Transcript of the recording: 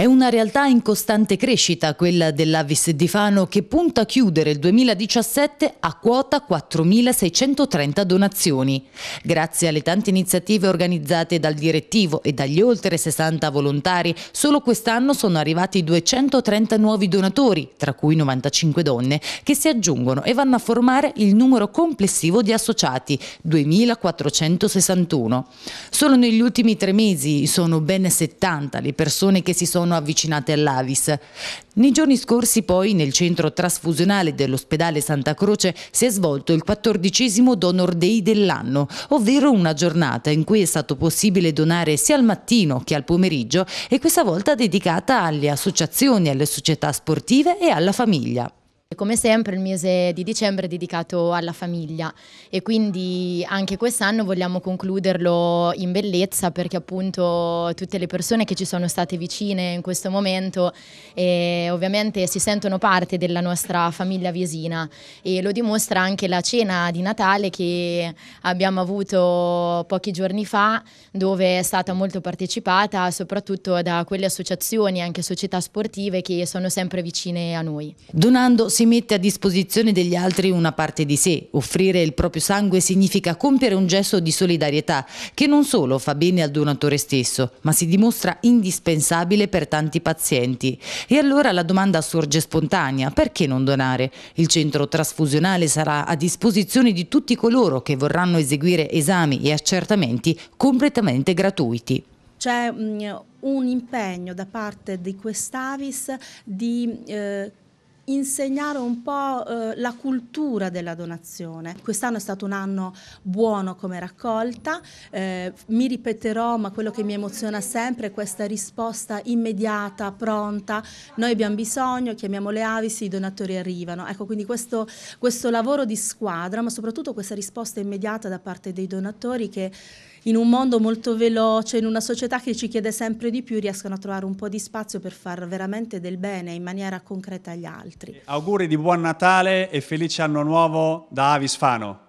È una realtà in costante crescita quella dell'Avis di Fano che punta a chiudere il 2017 a quota 4.630 donazioni. Grazie alle tante iniziative organizzate dal direttivo e dagli oltre 60 volontari, solo quest'anno sono arrivati 230 nuovi donatori, tra cui 95 donne, che si aggiungono e vanno a formare il numero complessivo di associati, 2.461. Solo negli ultimi tre mesi sono ben 70 le persone che si sono sono avvicinate all'Avis. Nei giorni scorsi poi nel centro trasfusionale dell'ospedale Santa Croce si è svolto il quattordicesimo Donor Day dell'anno, ovvero una giornata in cui è stato possibile donare sia al mattino che al pomeriggio e questa volta dedicata alle associazioni, alle società sportive e alla famiglia. Come sempre il mese di dicembre è dedicato alla famiglia e quindi anche quest'anno vogliamo concluderlo in bellezza perché appunto tutte le persone che ci sono state vicine in questo momento eh, ovviamente si sentono parte della nostra famiglia viesina e lo dimostra anche la cena di Natale che abbiamo avuto pochi giorni fa dove è stata molto partecipata soprattutto da quelle associazioni e anche società sportive che sono sempre vicine a noi. Donando si si mette a disposizione degli altri una parte di sé. Offrire il proprio sangue significa compiere un gesto di solidarietà che non solo fa bene al donatore stesso, ma si dimostra indispensabile per tanti pazienti. E allora la domanda sorge spontanea, perché non donare? Il centro trasfusionale sarà a disposizione di tutti coloro che vorranno eseguire esami e accertamenti completamente gratuiti. C'è mm, un impegno da parte di quest'Avis di eh, insegnare un po' eh, la cultura della donazione. Quest'anno è stato un anno buono come raccolta, eh, mi ripeterò, ma quello che mi emoziona sempre è questa risposta immediata, pronta, noi abbiamo bisogno, chiamiamo le Avis, i donatori arrivano. Ecco, quindi questo, questo lavoro di squadra, ma soprattutto questa risposta immediata da parte dei donatori che in un mondo molto veloce, in una società che ci chiede sempre di più, riescano a trovare un po' di spazio per fare veramente del bene in maniera concreta agli altri. Auguri di buon Natale e felice anno nuovo da Avisfano.